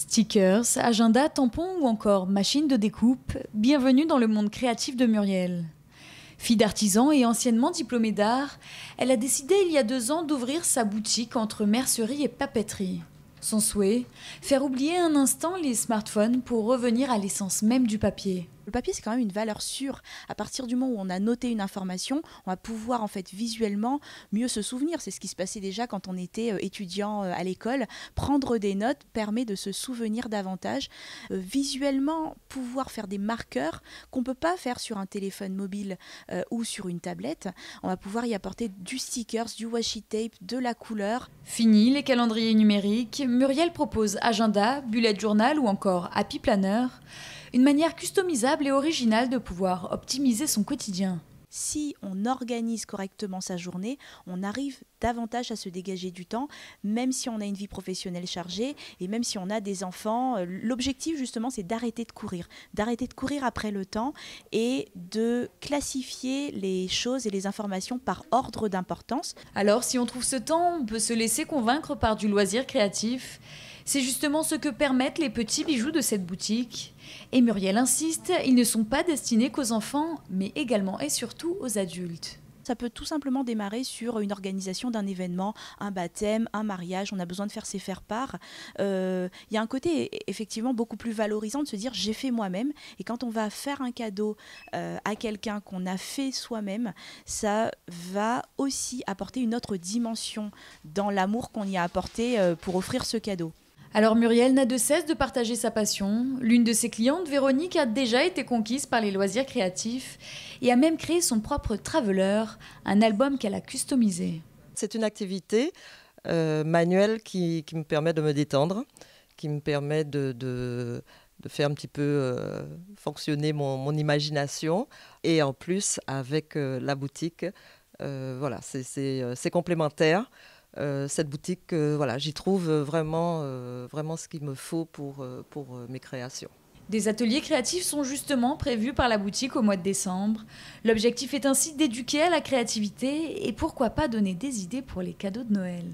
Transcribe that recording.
Stickers, agenda, tampons ou encore machines de découpe, bienvenue dans le monde créatif de Muriel. Fille d'artisan et anciennement diplômée d'art, elle a décidé il y a deux ans d'ouvrir sa boutique entre mercerie et papeterie. Son souhait Faire oublier un instant les smartphones pour revenir à l'essence même du papier le papier, c'est quand même une valeur sûre. À partir du moment où on a noté une information, on va pouvoir en fait visuellement mieux se souvenir. C'est ce qui se passait déjà quand on était euh, étudiant euh, à l'école. Prendre des notes permet de se souvenir davantage. Euh, visuellement, pouvoir faire des marqueurs qu'on ne peut pas faire sur un téléphone mobile ou sur une tablette. On va pouvoir y apporter du stickers, du washi tape, de la couleur. Fini les calendriers numériques. Muriel propose agenda, bullet journal ou encore happy planner une manière customisable et originale de pouvoir optimiser son quotidien. Si on organise correctement sa journée, on arrive davantage à se dégager du temps, même si on a une vie professionnelle chargée et même si on a des enfants. Euh, l'objectif justement, c'est d'arrêter de courir, d'arrêter de courir après le temps et de classifier les choses et les informations par ordre d'importance. Alors, si on trouve ce temps, on peut se laisser convaincre par du loisir créatif c'est justement ce que permettent les petits bijoux de cette boutique. Et Muriel insiste, ils ne sont pas destinés qu'aux enfants, mais également et surtout aux adultes. Ça peut tout simplement démarrer sur une organisation d'un événement, un baptême, un mariage. On a besoin de faire ses faire-part. Euh, il y a un côté e, e, effectivement beaucoup plus valorisant de se dire j'ai fait moi-même. Et quand on va faire un cadeau euh, à quelqu'un qu'on a fait soi-même, ça va aussi apporter une autre dimension dans l'amour qu'on y a apporté euh, pour offrir ce cadeau. Alors Muriel n'a de cesse de partager sa passion. L'une de ses clientes, Véronique, a déjà été conquise par les loisirs créatifs et a même créé son propre Traveler, un album qu'elle a customisé. C'est une activité euh, manuelle qui, me permet de me détendre, qui me permet de, faire un petit peu euh, fonctionner mon, imagination. Et en plus, avec euh, la boutique, voilà, c'est complémentaire. Euh, cette boutique, euh, voilà, j'y trouve euh, vraiment, vraiment ce qu'il me faut pour mes créations. Des ateliers créatifs sont justement prévus par la boutique au mois de décembre. L'objectif est ainsi d'éduquer à la créativité et pourquoi pas donner des idées pour les cadeaux de Noël.